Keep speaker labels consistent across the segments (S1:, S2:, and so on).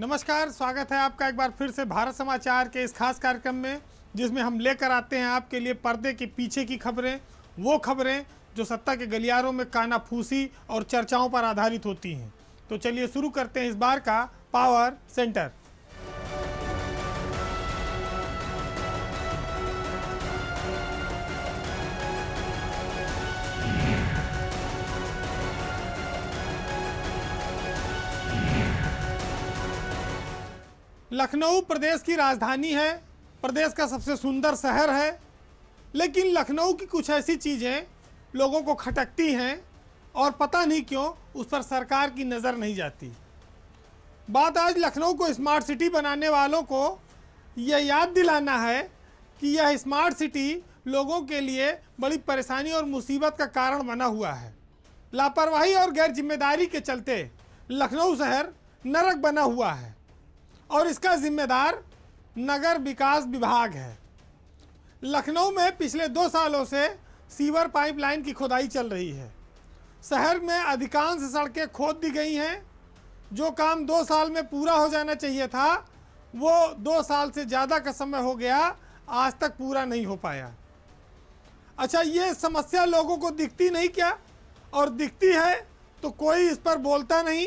S1: नमस्कार स्वागत है आपका एक बार फिर से भारत समाचार के इस खास कार्यक्रम में जिसमें हम लेकर आते हैं आपके लिए पर्दे के पीछे की खबरें वो खबरें जो सत्ता के गलियारों में कानाफूसी और चर्चाओं पर आधारित होती हैं तो चलिए शुरू करते हैं इस बार का पावर सेंटर लखनऊ प्रदेश की राजधानी है प्रदेश का सबसे सुंदर शहर है लेकिन लखनऊ की कुछ ऐसी चीज़ें लोगों को खटकती हैं और पता नहीं क्यों उस पर सरकार की नज़र नहीं जाती बात आज लखनऊ को स्मार्ट सिटी बनाने वालों को यह याद दिलाना है कि यह स्मार्ट सिटी लोगों के लिए बड़ी परेशानी और मुसीबत का कारण बना हुआ है लापरवाही और गैर जिम्मेदारी के चलते लखनऊ शहर नरक बना हुआ है और इसका जिम्मेदार नगर विकास विभाग है लखनऊ में पिछले दो सालों से सीवर पाइपलाइन की खुदाई चल रही है शहर में अधिकांश सड़कें खोद दी गई हैं जो काम दो साल में पूरा हो जाना चाहिए था वो दो साल से ज़्यादा का समय हो गया आज तक पूरा नहीं हो पाया अच्छा ये समस्या लोगों को दिखती नहीं क्या और दिखती है तो कोई इस पर बोलता नहीं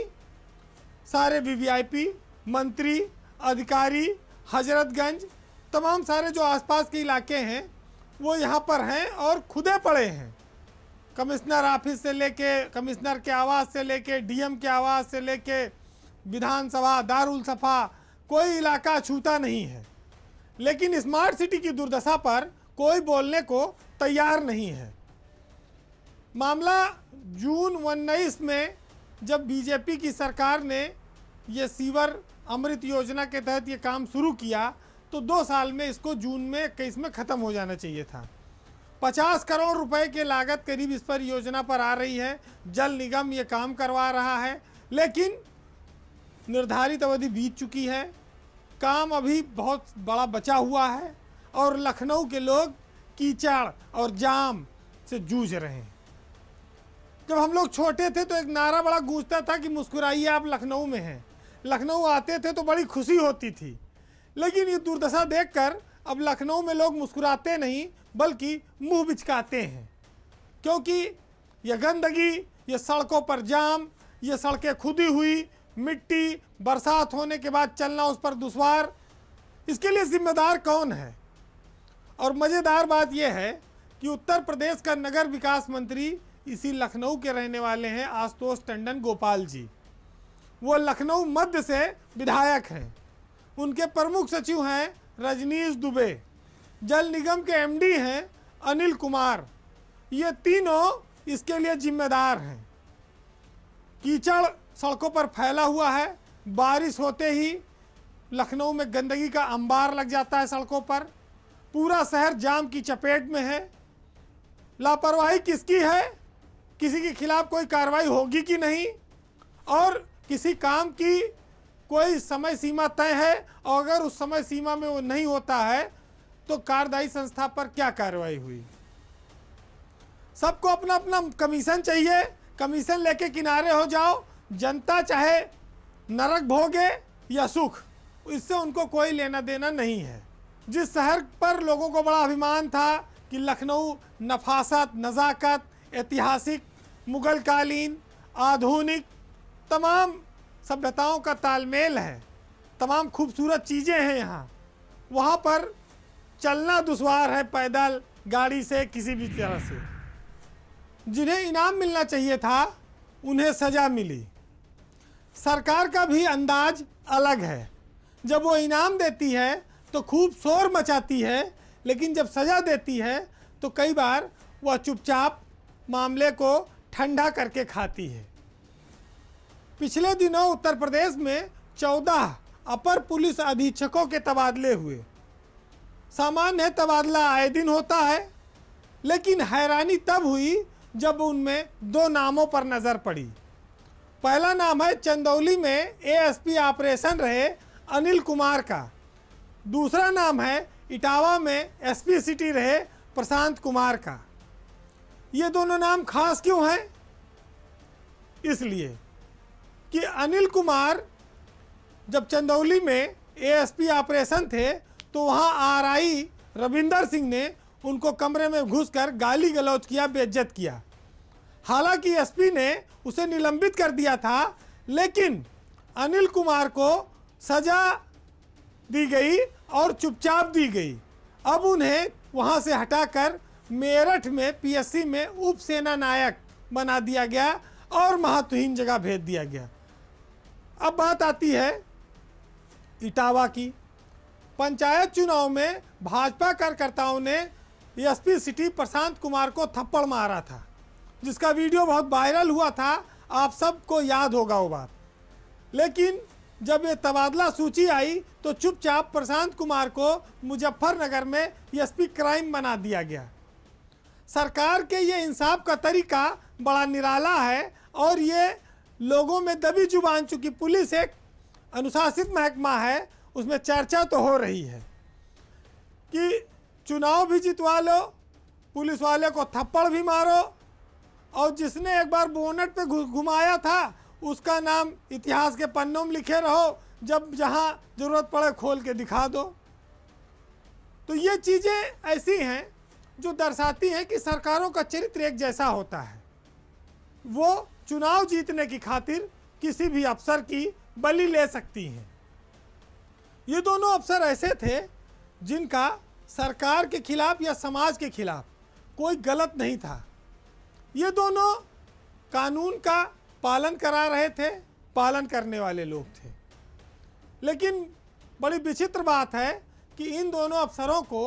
S1: सारे वी वी आई पी मंत्री अधिकारी हजरतगंज तमाम सारे जो आसपास के इलाके हैं वो यहाँ पर हैं और खुदे पड़े हैं कमिश्नर ऑफिस से लेके कमिश्नर के आवास से लेके डीएम के आवास से लेके विधानसभा दारुल सफा कोई इलाका छूता नहीं है लेकिन स्मार्ट सिटी की दुर्दशा पर कोई बोलने को तैयार नहीं है मामला जून उन्नीस में जब बीजेपी की सरकार ने ये सीवर अमृत योजना के तहत ये काम शुरू किया तो दो साल में इसको जून में इक्कीस में ख़त्म हो जाना चाहिए था पचास करोड़ रुपए की लागत करीब इस पर योजना पर आ रही है जल निगम ये काम करवा रहा है लेकिन निर्धारित अवधि बीत चुकी है काम अभी बहुत बड़ा बचा हुआ है और लखनऊ के लोग कीचड़ और जाम से जूझ रहे हैं जब हम लोग छोटे थे तो एक नारा बड़ा गूंजता था कि मुस्कुराइए आप लखनऊ में हैं लखनऊ आते थे तो बड़ी खुशी होती थी लेकिन ये दुर्दशा देखकर अब लखनऊ में लोग मुस्कुराते नहीं बल्कि मुंह बिचकाते हैं क्योंकि यह गंदगी ये सड़कों पर जाम ये सड़कें खुदी हुई मिट्टी बरसात होने के बाद चलना उस पर दुशवार इसके लिए जिम्मेदार कौन है और मज़ेदार बात यह है कि उत्तर प्रदेश का नगर विकास मंत्री इसी लखनऊ के रहने वाले हैं आशुतोष टंडन गोपाल जी वो लखनऊ मध्य से विधायक हैं उनके प्रमुख सचिव हैं रजनीश दुबे जल निगम के एमडी हैं अनिल कुमार ये तीनों इसके लिए जिम्मेदार हैं कीचड़ सड़कों पर फैला हुआ है बारिश होते ही लखनऊ में गंदगी का अंबार लग जाता है सड़कों पर पूरा शहर जाम की चपेट में है लापरवाही किसकी है किसी के खिलाफ कोई कार्रवाई होगी कि नहीं और किसी काम की कोई समय सीमा तय है और अगर उस समय सीमा में वो नहीं होता है तो कार्यदायी संस्था पर क्या कार्रवाई हुई सबको अपना अपना कमीशन चाहिए कमीशन लेके किनारे हो जाओ जनता चाहे नरक भोगे या सुख इससे उनको कोई लेना देना नहीं है जिस शहर पर लोगों को बड़ा अभिमान था कि लखनऊ नफासत नज़ाकत ऐतिहासिक मुगलकालीन आधुनिक तमाम सभ्यताओं का तालमेल है तमाम खूबसूरत चीज़ें हैं यहाँ वहाँ पर चलना दुशवार है पैदल गाड़ी से किसी भी तरह से जिन्हें इनाम मिलना चाहिए था उन्हें सज़ा मिली सरकार का भी अंदाज अलग है जब वो इनाम देती है तो खूब शोर मचाती है लेकिन जब सज़ा देती है तो कई बार वह चुपचाप मामले को ठंडा करके खाती है पिछले दिनों उत्तर प्रदेश में चौदह अपर पुलिस अधीक्षकों के तबादले हुए सामान्य तबादला आए दिन होता है लेकिन हैरानी तब हुई जब उनमें दो नामों पर नज़र पड़ी पहला नाम है चंदौली में एएसपी ऑपरेशन रहे अनिल कुमार का दूसरा नाम है इटावा में एसपी सिटी रहे प्रशांत कुमार का ये दोनों नाम खास क्यों हैं इसलिए कि अनिल कुमार जब चंदौली में एएसपी ऑपरेशन थे तो वहाँ आरआई रविंदर सिंह ने उनको कमरे में घुसकर गाली गलौज किया बेज्जत किया हालांकि एसपी ने उसे निलंबित कर दिया था लेकिन अनिल कुमार को सज़ा दी गई और चुपचाप दी गई अब उन्हें वहाँ से हटाकर मेरठ में पीएससी में उप सेना नायक बना दिया गया और महत्वहीन जगह भेज दिया गया अब बात आती है इटावा की पंचायत चुनाव में भाजपा कार्यकर्ताओं ने एसपी सिटी प्रशांत कुमार को थप्पड़ मारा था जिसका वीडियो बहुत वायरल हुआ था आप सबको याद होगा वो बात लेकिन जब ये तबादला सूची आई तो चुपचाप प्रशांत कुमार को मुजफ्फरनगर में एसपी क्राइम बना दिया गया सरकार के ये इंसाफ का तरीका बड़ा निराला है और ये लोगों में दबी जुबान चूंकि पुलिस एक अनुशासित महकमा है उसमें चर्चा तो हो रही है कि चुनाव भी जितवा लो पुलिस वाले को थप्पड़ भी मारो और जिसने एक बार बोनट पे घुमाया था उसका नाम इतिहास के पन्नों में लिखे रहो जब जहाँ ज़रूरत पड़े खोल के दिखा दो तो ये चीज़ें ऐसी हैं जो दर्शाती हैं कि सरकारों का चरित्र एक जैसा होता है वो चुनाव जीतने की खातिर किसी भी अफसर की बलि ले सकती हैं ये दोनों अफसर ऐसे थे जिनका सरकार के खिलाफ या समाज के खिलाफ कोई गलत नहीं था ये दोनों कानून का पालन करा रहे थे पालन करने वाले लोग थे लेकिन बड़ी विचित्र बात है कि इन दोनों अफसरों को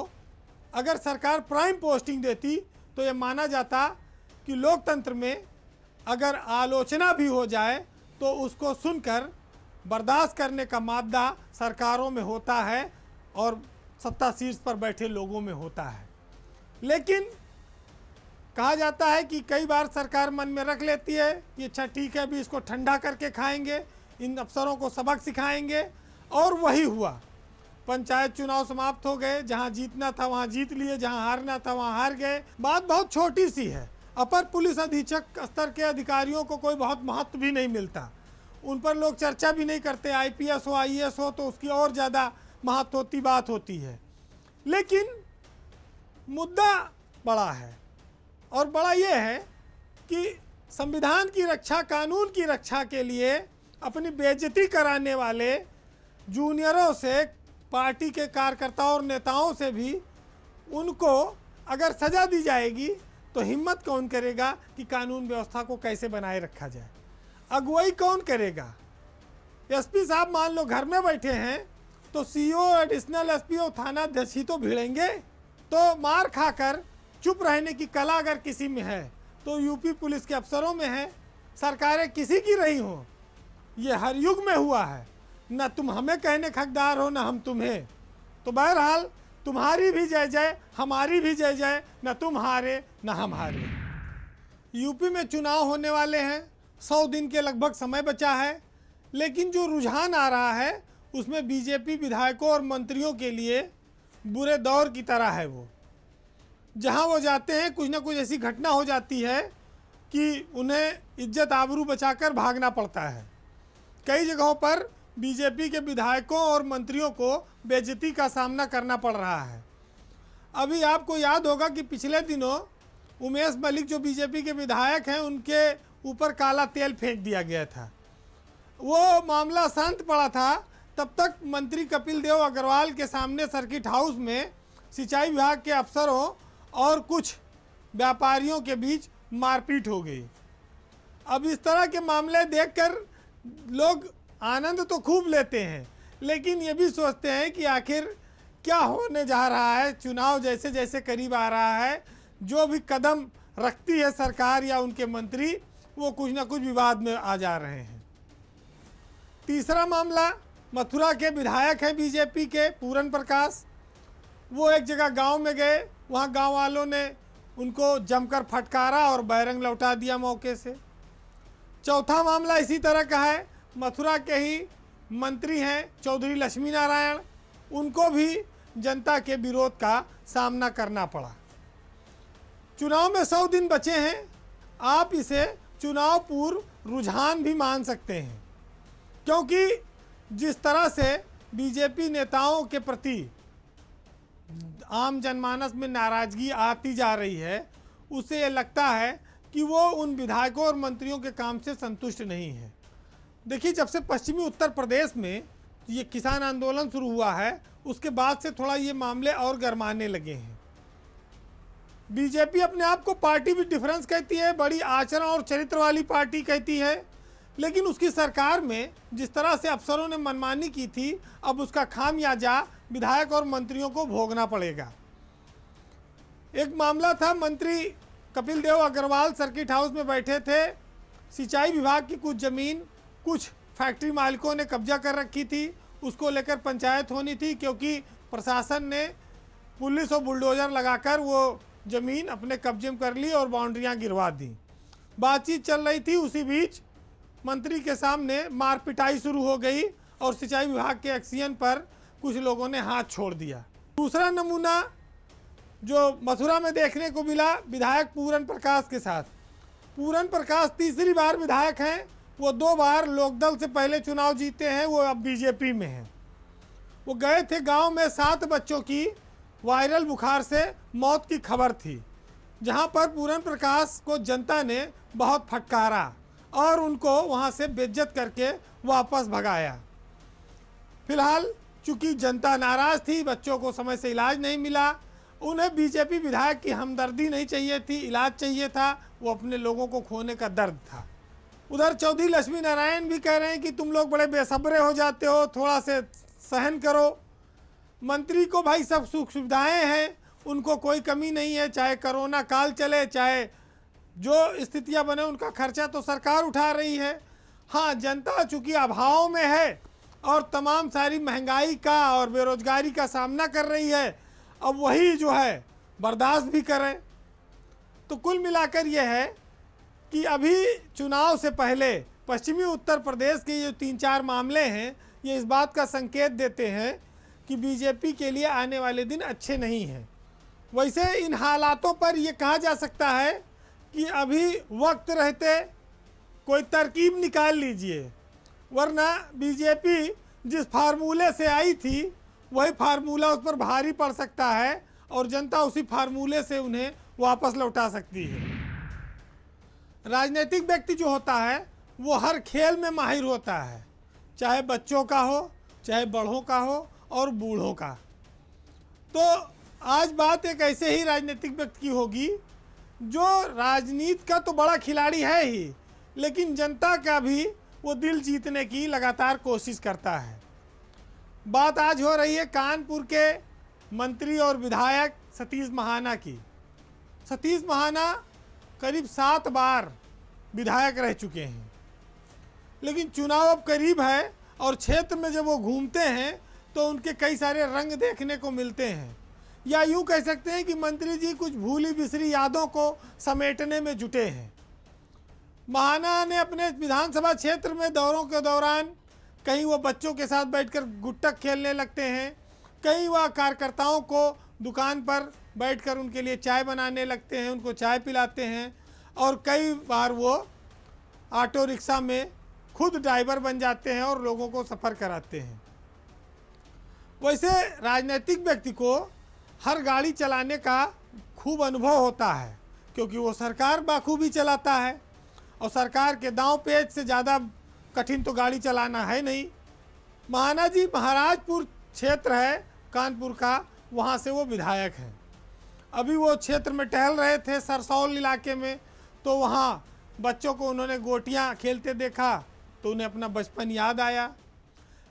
S1: अगर सरकार प्राइम पोस्टिंग देती तो ये माना जाता कि लोकतंत्र में अगर आलोचना भी हो जाए तो उसको सुनकर बर्दाश्त करने का मादा सरकारों में होता है और सत्ता शीर्ष पर बैठे लोगों में होता है लेकिन कहा जाता है कि कई बार सरकार मन में रख लेती है कि अच्छा ठीक है अभी इसको ठंडा करके खाएंगे इन अफसरों को सबक सिखाएंगे और वही हुआ पंचायत चुनाव समाप्त हो गए जहां जीतना था वहां जीत लिए जहां हारना था वहां हार गए बात बहुत छोटी सी है अपर पुलिस अधीक्षक स्तर के अधिकारियों को कोई बहुत महत्व भी नहीं मिलता उन पर लोग चर्चा भी नहीं करते आईपीएस हो आईएएस हो तो उसकी और ज़्यादा महत्व होती बात होती है लेकिन मुद्दा बड़ा है और बड़ा यह है कि संविधान की रक्षा कानून की रक्षा के लिए अपनी बेजती कराने वाले जूनियरों से पार्टी के कार्यकर्ताओं और नेताओं से भी उनको अगर सज़ा दी जाएगी तो हिम्मत कौन करेगा कि कानून व्यवस्था को कैसे बनाए रखा जाए अगुवाई कौन करेगा एसपी साहब मान लो घर में बैठे हैं तो सीईओ एडिशनल एसपी और थाना अध्यक्ष ही तो भिड़ेंगे तो मार खाकर चुप रहने की कला अगर किसी में है तो यूपी पुलिस के अफसरों में है सरकारें किसी की रही हों ये हर युग में हुआ है न तुम हमें कहने खकदार हो ना हम तुम्हें तो बहरहाल तुम्हारी भी जय जय हमारी भी जय जय न तुम हारे न हम हारे यूपी में चुनाव होने वाले हैं सौ दिन के लगभग समय बचा है लेकिन जो रुझान आ रहा है उसमें बीजेपी विधायकों और मंत्रियों के लिए बुरे दौर की तरह है वो जहाँ वो जाते हैं कुछ ना कुछ ऐसी घटना हो जाती है कि उन्हें इज्जत आबरू बचाकर भागना पड़ता है कई जगहों पर बीजेपी के विधायकों और मंत्रियों को बेजती का सामना करना पड़ रहा है अभी आपको याद होगा कि पिछले दिनों उमेश मलिक जो बीजेपी के विधायक हैं उनके ऊपर काला तेल फेंक दिया गया था वो मामला शांत पड़ा था तब तक मंत्री कपिल देव अग्रवाल के सामने सर्किट हाउस में सिंचाई विभाग के अफसरों और कुछ व्यापारियों के बीच मारपीट हो गई अब इस तरह के मामले देखकर लोग आनंद तो खूब लेते हैं लेकिन ये भी सोचते हैं कि आखिर क्या होने जा रहा है चुनाव जैसे जैसे करीब आ रहा है जो भी कदम रखती है सरकार या उनके मंत्री वो कुछ ना कुछ विवाद में आ जा रहे हैं तीसरा मामला मथुरा के विधायक हैं बीजेपी के पूरन प्रकाश वो एक जगह गांव में गए वहाँ गांव वालों ने उनको जमकर फटकारा और बैरंग लौटा दिया मौके से चौथा मामला इसी तरह का है मथुरा के ही मंत्री हैं चौधरी लक्ष्मी नारायण उनको भी जनता के विरोध का सामना करना पड़ा चुनाव में सौ दिन बचे हैं आप इसे चुनाव पूर्व रुझान भी मान सकते हैं क्योंकि जिस तरह से बीजेपी नेताओं के प्रति आम जनमानस में नाराज़गी आती जा रही है उसे ये लगता है कि वो उन विधायकों और मंत्रियों के काम से संतुष्ट नहीं है देखिए जब से पश्चिमी उत्तर प्रदेश में ये किसान आंदोलन शुरू हुआ है उसके बाद से थोड़ा ये मामले और गरमाने लगे हैं बीजेपी अपने आप को पार्टी भी डिफरेंस कहती है बड़ी आचरण और चरित्र वाली पार्टी कहती है लेकिन उसकी सरकार में जिस तरह से अफसरों ने मनमानी की थी अब उसका खामियाजा विधायक और मंत्रियों को भोगना पड़ेगा एक मामला था मंत्री कपिल देव अग्रवाल सर्किट हाउस में बैठे थे सिंचाई विभाग की कुछ ज़मीन कुछ फैक्ट्री मालिकों ने कब्जा कर रखी थी उसको लेकर पंचायत होनी थी क्योंकि प्रशासन ने पुलिस और बुलडोजर लगाकर वो ज़मीन अपने कब्जे में कर ली और बाउंड्रियाँ गिरवा दी बातचीत चल रही थी उसी बीच मंत्री के सामने मार पिटाई शुरू हो गई और सिंचाई विभाग के एक्सीजन पर कुछ लोगों ने हाथ छोड़ दिया दूसरा नमूना जो मथुरा में देखने को मिला विधायक पूरन प्रकाश के साथ पूरन प्रकाश तीसरी बार विधायक हैं वो दो बार लोकदल से पहले चुनाव जीते हैं वो अब बीजेपी में हैं वो गए थे गांव में सात बच्चों की वायरल बुखार से मौत की खबर थी जहां पर पूरन प्रकाश को जनता ने बहुत फटकारा और उनको वहां से बेज्जत करके वापस भगाया फिलहाल चूंकि जनता नाराज़ थी बच्चों को समय से इलाज नहीं मिला उन्हें बीजेपी विधायक की हमदर्दी नहीं चाहिए थी इलाज चाहिए था वो अपने लोगों को खोने का दर्द था उधर चौधरी लक्ष्मी नारायण भी कह रहे हैं कि तुम लोग बड़े बेसब्रे हो जाते हो थोड़ा से सहन करो मंत्री को भाई सब सुख सुविधाएं हैं उनको कोई कमी नहीं है चाहे कोरोना काल चले चाहे जो स्थितियां बने उनका खर्चा तो सरकार उठा रही है हाँ जनता चूँकि अभाव में है और तमाम सारी महंगाई का और बेरोजगारी का सामना कर रही है अब वही जो है बर्दाश्त भी करें तो कुल मिलाकर यह है कि अभी चुनाव से पहले पश्चिमी उत्तर प्रदेश के जो तीन चार मामले हैं ये इस बात का संकेत देते हैं कि बीजेपी के लिए आने वाले दिन अच्छे नहीं हैं वैसे इन हालातों पर ये कहा जा सकता है कि अभी वक्त रहते कोई तरकीब निकाल लीजिए वरना बीजेपी जिस फार्मूले से आई थी वही फार्मूला उस पर भारी पड़ सकता है और जनता उसी फार्मूले से उन्हें वापस लौटा सकती है राजनीतिक व्यक्ति जो होता है वो हर खेल में माहिर होता है चाहे बच्चों का हो चाहे बड़ों का हो और बूढ़ों का तो आज बात एक ऐसे ही राजनीतिक व्यक्ति की होगी जो राजनीति का तो बड़ा खिलाड़ी है ही लेकिन जनता का भी वो दिल जीतने की लगातार कोशिश करता है बात आज हो रही है कानपुर के मंत्री और विधायक सतीश महाना की सतीश महाना करीब सात बार विधायक रह चुके हैं लेकिन चुनाव अब करीब है और क्षेत्र में जब वो घूमते हैं तो उनके कई सारे रंग देखने को मिलते हैं या यूँ कह सकते हैं कि मंत्री जी कुछ भूली बिसरी यादों को समेटने में जुटे हैं महाना ने अपने विधानसभा क्षेत्र में दौरों के दौरान कहीं वो बच्चों के साथ बैठकर गुट्टक खेलने लगते हैं कई वह कार्यकर्ताओं को दुकान पर बैठकर उनके लिए चाय बनाने लगते हैं उनको चाय पिलाते हैं और कई बार वो ऑटो रिक्शा में खुद ड्राइवर बन जाते हैं और लोगों को सफ़र कराते हैं वैसे राजनीतिक व्यक्ति को हर गाड़ी चलाने का खूब अनुभव होता है क्योंकि वो सरकार बाखूबी चलाता है और सरकार के दाँव पेज से ज़्यादा कठिन तो गाड़ी चलाना है नहीं महाना जी महाराजपुर क्षेत्र है कानपुर का वहाँ से वो विधायक हैं अभी वो क्षेत्र में टहल रहे थे सरसौल इलाके में तो वहाँ बच्चों को उन्होंने गोटियाँ खेलते देखा तो उन्हें अपना बचपन याद आया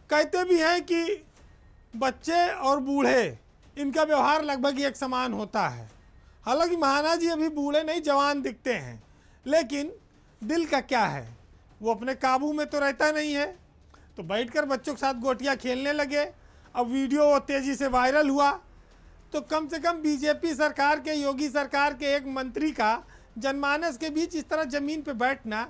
S1: कहते भी हैं कि बच्चे और बूढ़े इनका व्यवहार लगभग एक समान होता है हालांकि महाना जी अभी बूढ़े नहीं जवान दिखते हैं लेकिन दिल का क्या है वो अपने काबू में तो रहता नहीं है तो बैठकर बच्चों के साथ गोटियाँ खेलने लगे अब वीडियो वो तेज़ी से वायरल हुआ तो कम से कम बीजेपी सरकार के योगी सरकार के एक मंत्री का जनमानस के बीच इस तरह ज़मीन पर बैठना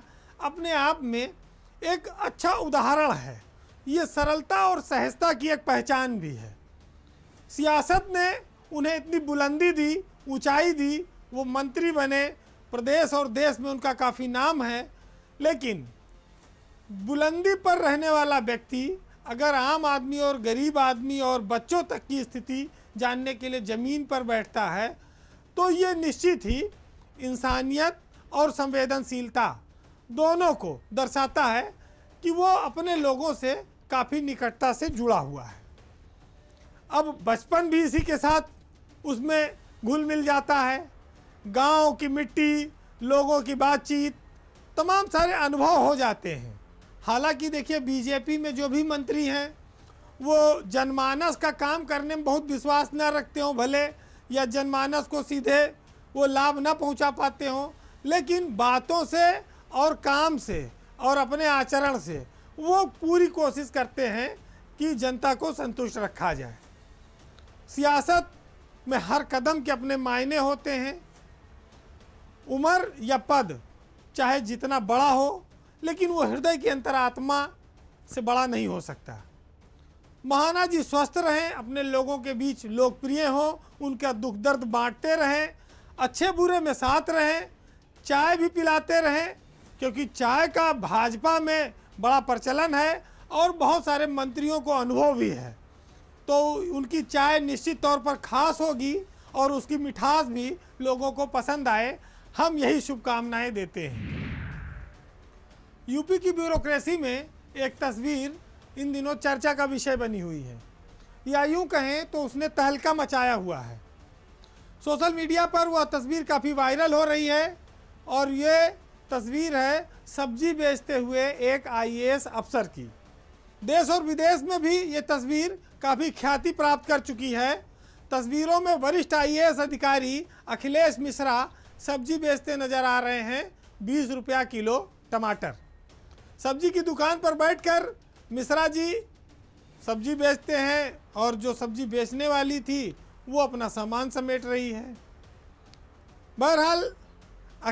S1: अपने आप में एक अच्छा उदाहरण है ये सरलता और सहजता की एक पहचान भी है सियासत ने उन्हें इतनी बुलंदी दी ऊंचाई दी वो मंत्री बने प्रदेश और देश में उनका काफ़ी नाम है लेकिन बुलंदी पर रहने वाला व्यक्ति अगर आम आदमी और गरीब आदमी और बच्चों तक की स्थिति जानने के लिए ज़मीन पर बैठता है तो ये निश्चित ही इंसानियत और संवेदनशीलता दोनों को दर्शाता है कि वो अपने लोगों से काफ़ी निकटता से जुड़ा हुआ है अब बचपन भी इसी के साथ उसमें घुल मिल जाता है गांव की मिट्टी लोगों की बातचीत तमाम सारे अनुभव हो जाते हैं हालांकि देखिए बीजेपी में जो भी मंत्री हैं वो जनमानस का काम करने में बहुत विश्वास न रखते हों भले या जनमानस को सीधे वो लाभ न पहुंचा पाते हों लेकिन बातों से और काम से और अपने आचरण से वो पूरी कोशिश करते हैं कि जनता को संतुष्ट रखा जाए सियासत में हर कदम के अपने मायने होते हैं उम्र या पद चाहे जितना बड़ा हो लेकिन वो हृदय की अंतरात्मा से बड़ा नहीं हो सकता महाना जी स्वस्थ रहें अपने लोगों के बीच लोकप्रिय हों उनका दुख दर्द बांटते रहें अच्छे बुरे में साथ रहें चाय भी पिलाते रहें क्योंकि चाय का भाजपा में बड़ा प्रचलन है और बहुत सारे मंत्रियों को अनुभव भी है तो उनकी चाय निश्चित तौर पर खास होगी और उसकी मिठास भी लोगों को पसंद आए हम यही शुभकामनाएं देते हैं यूपी की ब्यूरोक्रेसी में एक तस्वीर इन दिनों चर्चा का विषय बनी हुई है या यूँ कहें तो उसने तहलका मचाया हुआ है सोशल मीडिया पर वह तस्वीर काफ़ी वायरल हो रही है और ये तस्वीर है सब्जी बेचते हुए एक आईएएस अफसर की देश और विदेश में भी ये तस्वीर काफ़ी ख्याति प्राप्त कर चुकी है तस्वीरों में वरिष्ठ आईएएस अधिकारी अखिलेश मिश्रा सब्जी बेचते नज़र आ रहे हैं बीस रुपया किलो टमाटर सब्जी की दुकान पर बैठकर मिश्रा जी सब्जी बेचते हैं और जो सब्जी बेचने वाली थी वो अपना सामान समेट रही है बहरहाल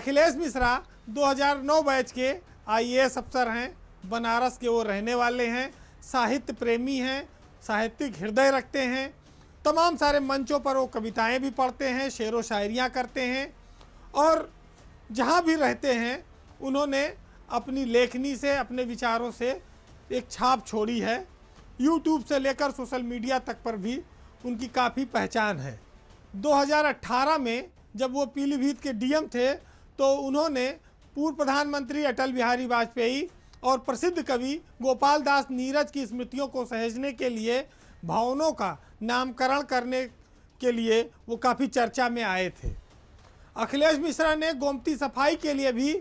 S1: अखिलेश मिश्रा 2009 बैच के आईएएस अफसर हैं बनारस के वो रहने वाले हैं साहित्य प्रेमी हैं साहित्यिक हृदय रखते हैं तमाम सारे मंचों पर वो कविताएं भी पढ़ते हैं शेर व शायरियाँ करते हैं और जहाँ भी रहते हैं उन्होंने अपनी लेखनी से अपने विचारों से एक छाप छोड़ी है यूट्यूब से लेकर सोशल मीडिया तक पर भी उनकी काफ़ी पहचान है 2018 में जब वो पीलीभीत के डीएम थे तो उन्होंने पूर्व प्रधानमंत्री अटल बिहारी वाजपेयी और प्रसिद्ध कवि गोपाल दास नीरज की स्मृतियों को सहेजने के लिए भवनों का नामकरण करने के लिए वो काफ़ी चर्चा में आए थे अखिलेश मिश्रा ने गोमती सफाई के लिए भी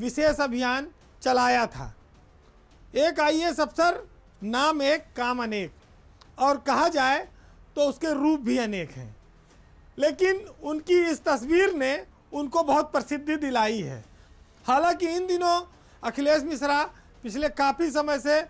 S1: विशेष अभियान चलाया था एक आई एस अफसर नाम एक काम अनेक और कहा जाए तो उसके रूप भी अनेक हैं लेकिन उनकी इस तस्वीर ने उनको बहुत प्रसिद्धि दिलाई है हालांकि इन दिनों अखिलेश मिश्रा पिछले काफ़ी समय से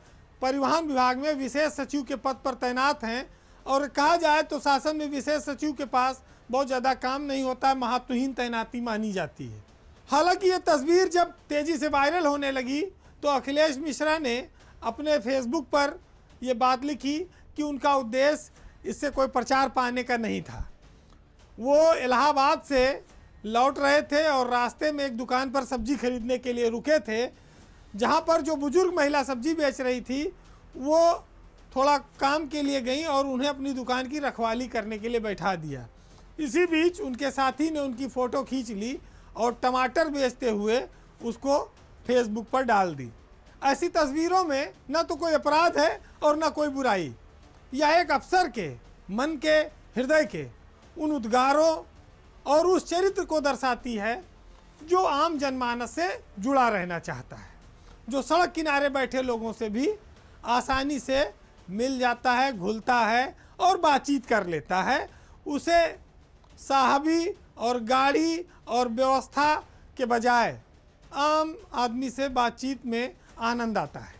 S1: परिवहन विभाग में विशेष सचिव के पद पर तैनात हैं और कहा जाए तो शासन में विशेष सचिव के पास बहुत ज़्यादा काम नहीं होता है महात्वहीन तैनाती मानी जाती है हालांकि ये तस्वीर जब तेज़ी से वायरल होने लगी तो अखिलेश मिश्रा ने अपने फेसबुक पर यह बात लिखी कि उनका उद्देश्य इससे कोई प्रचार पाने का नहीं था वो इलाहाबाद से लौट रहे थे और रास्ते में एक दुकान पर सब्जी खरीदने के लिए रुके थे जहाँ पर जो बुज़ुर्ग महिला सब्जी बेच रही थी वो थोड़ा काम के लिए गई और उन्हें अपनी दुकान की रखवाली करने के लिए बैठा दिया इसी बीच उनके साथी ने उनकी फ़ोटो खींच ली और टमाटर बेचते हुए उसको फेसबुक पर डाल दी ऐसी तस्वीरों में न तो कोई अपराध है और न कोई बुराई यह एक अफसर के मन के हृदय के उन उद्गारों और उस चरित्र को दर्शाती है जो आम जनमानस से जुड़ा रहना चाहता है जो सड़क किनारे बैठे लोगों से भी आसानी से मिल जाता है घुलता है और बातचीत कर लेता है उसे साहबी और गाड़ी और व्यवस्था के बजाय आम आदमी से बातचीत में आनंद आता है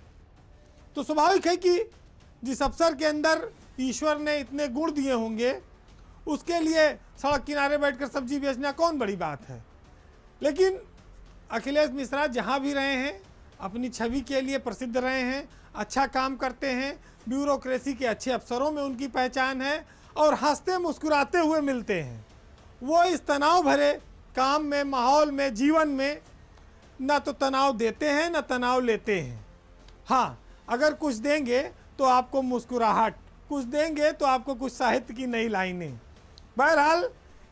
S1: तो स्वाभाविक है कि जिस अवसर के अंदर ईश्वर ने इतने गुण दिए होंगे उसके लिए सड़क किनारे बैठकर सब्जी बेचना कौन बड़ी बात है लेकिन अखिलेश मिश्रा जहाँ भी रहे हैं अपनी छवि के लिए प्रसिद्ध रहे हैं अच्छा काम करते हैं ब्यूरोक्रेसी के अच्छे अफसरों में उनकी पहचान है और हंसते मुस्कुराते हुए मिलते हैं वो इस तनाव भरे काम में माहौल में जीवन में ना तो तनाव देते हैं ना तनाव लेते हैं हाँ अगर कुछ देंगे तो आपको मुस्कुराहट कुछ देंगे तो आपको कुछ साहित्य की नई लाइनें बहरहाल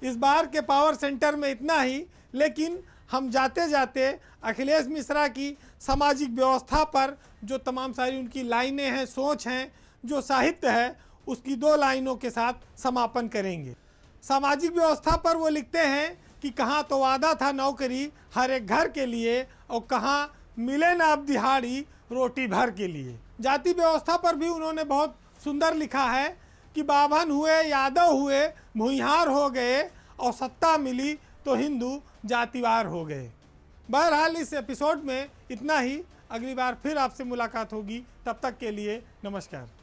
S1: इस बार के पावर सेंटर में इतना ही लेकिन हम जाते जाते अखिलेश मिश्रा की सामाजिक व्यवस्था पर जो तमाम सारी उनकी लाइनें हैं सोच हैं जो साहित्य है उसकी दो लाइनों के साथ समापन करेंगे सामाजिक व्यवस्था पर वो लिखते हैं कि कहाँ तो वादा था नौकरी हर एक घर के लिए और कहाँ मिले ना अब दिहाड़ी रोटी भर के लिए जाति व्यवस्था पर भी उन्होंने बहुत सुंदर लिखा है कि बाभन हुए यादव हुए भूहार हो गए और सत्ता मिली तो हिंदू जातिवार हो गए बहरहाल इस एपिसोड में इतना ही अगली बार फिर आपसे मुलाकात होगी तब तक के लिए नमस्कार